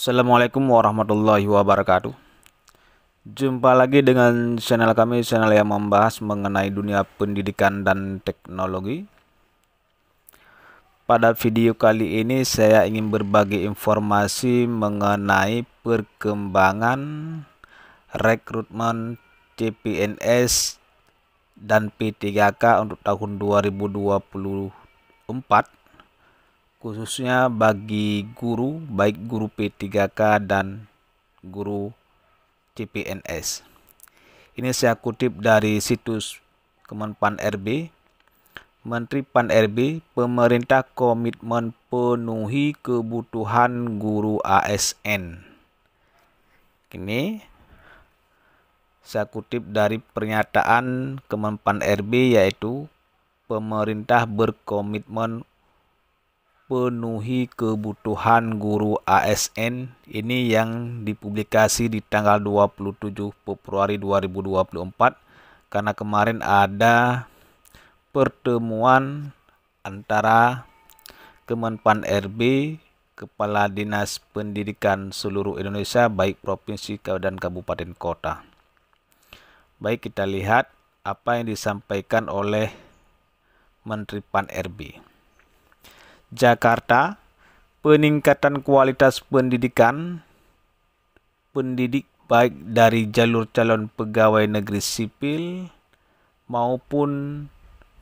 Assalamualaikum warahmatullahi wabarakatuh Jumpa lagi dengan channel kami Channel yang membahas mengenai dunia pendidikan dan teknologi Pada video kali ini saya ingin berbagi informasi mengenai perkembangan rekrutmen CPNS dan P3K untuk tahun 2024 khususnya bagi guru baik guru P3K dan guru CPNS. Ini saya kutip dari situs Kemenpan RB. Menteri Pan RB, pemerintah komitmen penuhi kebutuhan guru ASN. Ini saya kutip dari pernyataan Kemenpan RB yaitu pemerintah berkomitmen penuhi kebutuhan guru ASN ini yang dipublikasi di tanggal 27 Februari 2024 karena kemarin ada pertemuan antara Kemenpan RB Kepala Dinas Pendidikan seluruh Indonesia baik provinsi dan kabupaten kota. Baik kita lihat apa yang disampaikan oleh Menteri Pan RB. Jakarta, peningkatan kualitas pendidikan, pendidik baik dari jalur calon pegawai negeri sipil maupun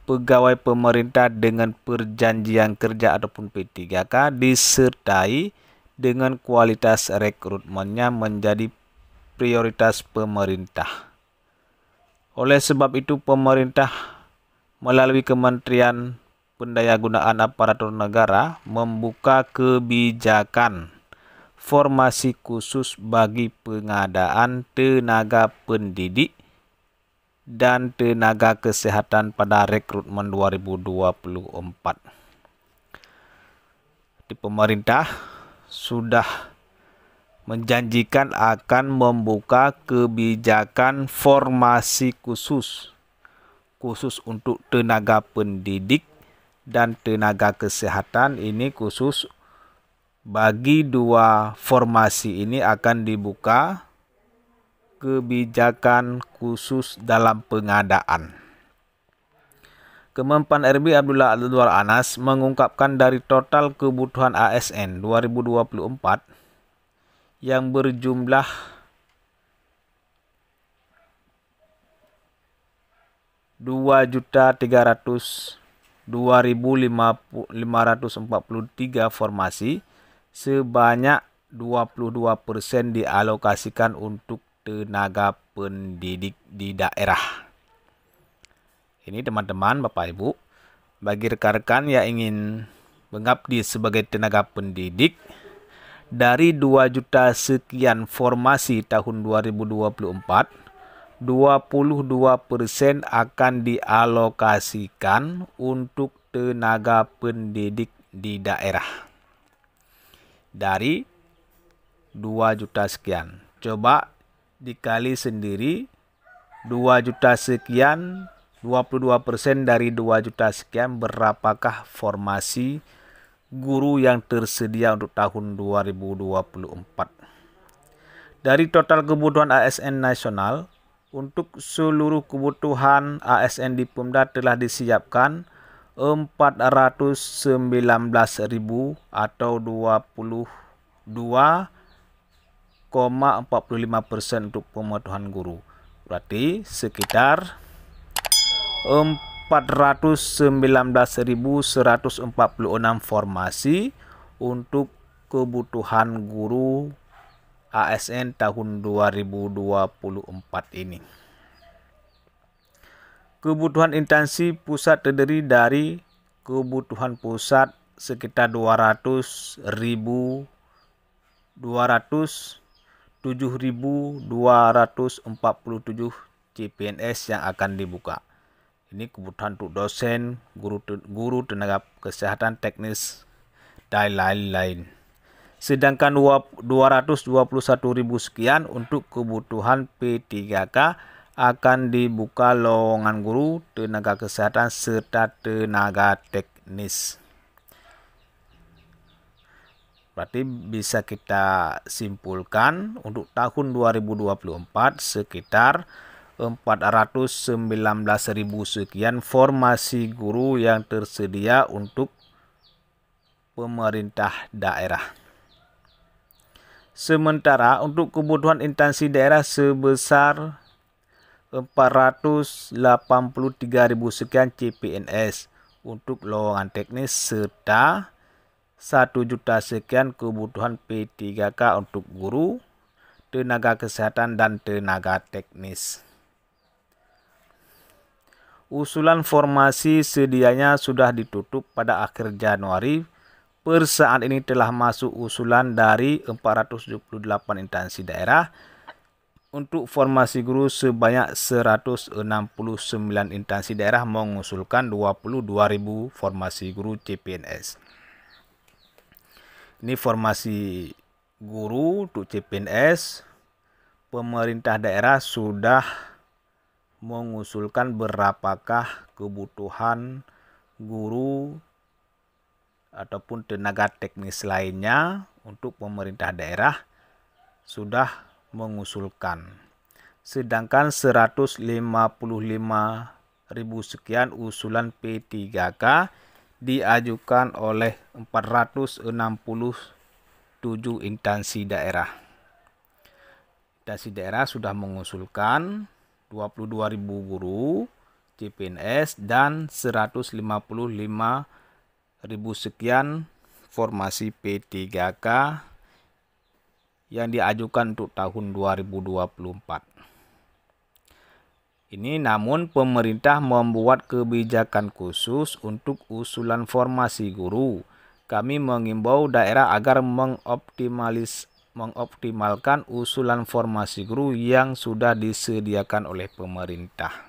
pegawai pemerintah dengan perjanjian kerja ataupun P3K disertai dengan kualitas rekrutmennya menjadi prioritas pemerintah. Oleh sebab itu pemerintah melalui Kementerian Pendayagunaan Aparatur Negara membuka kebijakan formasi khusus bagi pengadaan tenaga pendidik dan tenaga kesehatan pada rekrutmen 2024. Di pemerintah sudah menjanjikan akan membuka kebijakan formasi khusus khusus untuk tenaga pendidik dan tenaga kesehatan ini khusus bagi dua formasi ini akan dibuka kebijakan khusus dalam pengadaan. Kemenpan RB Abdullah Abdul Anas mengungkapkan dari total kebutuhan ASN 2024 yang berjumlah 2.300 2.543 formasi sebanyak 22 dialokasikan untuk tenaga pendidik di daerah. Ini teman-teman, Bapak Ibu, bagi rekan-rekan yang ingin mengabdi sebagai tenaga pendidik dari 2 juta sekian formasi tahun 2024 22% akan dialokasikan untuk tenaga pendidik di daerah. Dari 2 juta sekian. Coba dikali sendiri 2 juta sekian 22% dari 2 juta sekian berapakah formasi guru yang tersedia untuk tahun 2024. Dari total kebutuhan ASN nasional untuk seluruh kebutuhan ASN di Pemda telah disiapkan 419.000 atau 22,45 persen untuk pemotongan guru. Berarti sekitar 419.146 formasi untuk kebutuhan guru ASN tahun 2024 ini. Kebutuhan intensi pusat terdiri dari kebutuhan pusat sekitar 200 ribu 200 7.247 CPNS yang akan dibuka. Ini kebutuhan untuk dosen, guru, guru tenaga kesehatan teknis, dan lain-lain sedangkan 221.000 sekian untuk kebutuhan P3K akan dibuka lowongan guru, tenaga kesehatan serta tenaga teknis. Berarti bisa kita simpulkan untuk tahun 2024 sekitar 419.000 sekian formasi guru yang tersedia untuk pemerintah daerah sementara untuk kebutuhan instansi daerah sebesar 483.000 sekian CPNS untuk lowongan teknis serta 1 juta sekian kebutuhan P3K untuk guru, tenaga kesehatan dan tenaga teknis. Usulan formasi sedianya sudah ditutup pada akhir Januari per saat ini telah masuk usulan dari 478 instansi daerah untuk formasi guru sebanyak 169 instansi daerah mengusulkan 22.000 formasi guru CPNS. Ini formasi guru untuk CPNS pemerintah daerah sudah mengusulkan berapakah kebutuhan guru ataupun tenaga teknis lainnya untuk pemerintah daerah sudah mengusulkan. Sedangkan 155 ribu sekian usulan P3K diajukan oleh 467 instansi daerah. Instansi daerah sudah mengusulkan 22.000 guru, CPNS dan 155 ribu sekian formasi P3K yang diajukan untuk tahun 2024. Ini namun pemerintah membuat kebijakan khusus untuk usulan formasi guru. Kami mengimbau daerah agar mengoptimalis mengoptimalkan usulan formasi guru yang sudah disediakan oleh pemerintah.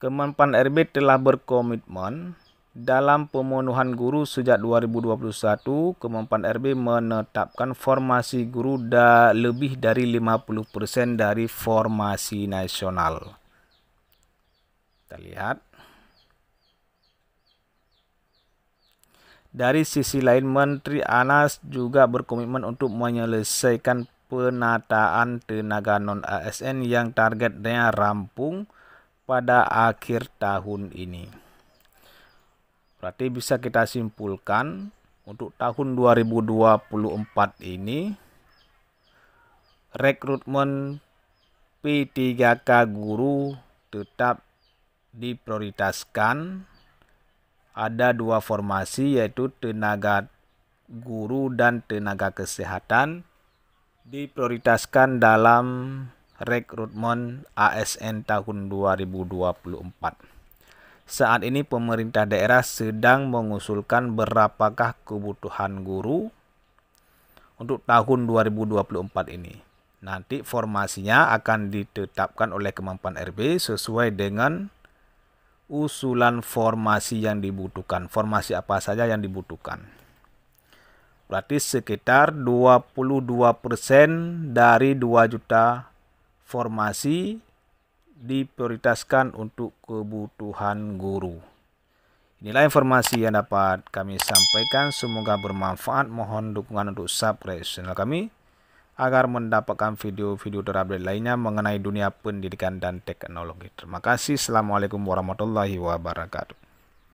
Kemenpan RB telah berkomitmen dalam pemenuhan guru sejak 2021, Kemenpan RB menetapkan formasi guru da lebih dari 50% dari formasi nasional. Kita lihat. Dari sisi lain, Menteri Anas juga berkomitmen untuk menyelesaikan penataan tenaga non-ASN yang targetnya rampung pada akhir tahun ini. Berarti bisa kita simpulkan untuk tahun 2024 ini rekrutmen P3K guru tetap diprioritaskan ada dua formasi yaitu tenaga guru dan tenaga kesehatan diprioritaskan dalam rekrutmen ASN tahun 2024. Saat ini pemerintah daerah sedang mengusulkan berapakah kebutuhan guru untuk tahun 2024 ini. Nanti formasinya akan ditetapkan oleh kemampuan RB sesuai dengan usulan formasi yang dibutuhkan. Formasi apa saja yang dibutuhkan. Berarti sekitar 22% dari 2 juta formasi diprioritaskan untuk kebutuhan guru. Inilah informasi yang dapat kami sampaikan. Semoga bermanfaat. Mohon dukungan untuk subscribe channel kami agar mendapatkan video-video terupdate lainnya mengenai dunia pendidikan dan teknologi. Terima kasih. Assalamualaikum warahmatullahi wabarakatuh.